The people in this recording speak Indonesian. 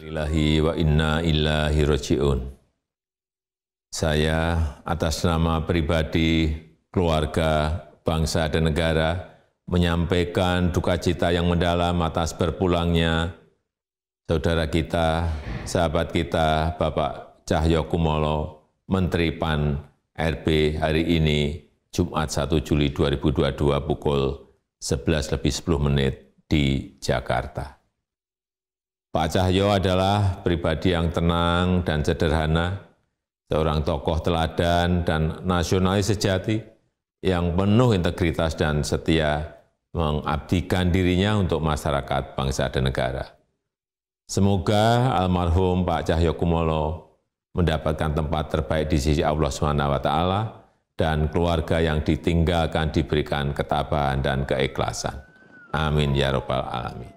Lillahi wa inna ilahi roji'un. Saya atas nama pribadi, keluarga, bangsa, dan negara menyampaikan duka cita yang mendalam atas berpulangnya saudara kita, sahabat kita, Bapak Cahyo Kumolo, Menteri PAN RB hari ini, Jumat 1 Juli 2022 pukul 11 lebih 10 menit di Jakarta. Pak Cahyo adalah pribadi yang tenang dan sederhana, seorang tokoh teladan dan nasionalis sejati yang penuh integritas dan setia mengabdikan dirinya untuk masyarakat, bangsa, dan negara. Semoga almarhum Pak Cahyo Kumolo mendapatkan tempat terbaik di sisi Allah SWT dan keluarga yang ditinggalkan diberikan ketabahan dan keikhlasan. Amin ya robbal alamin.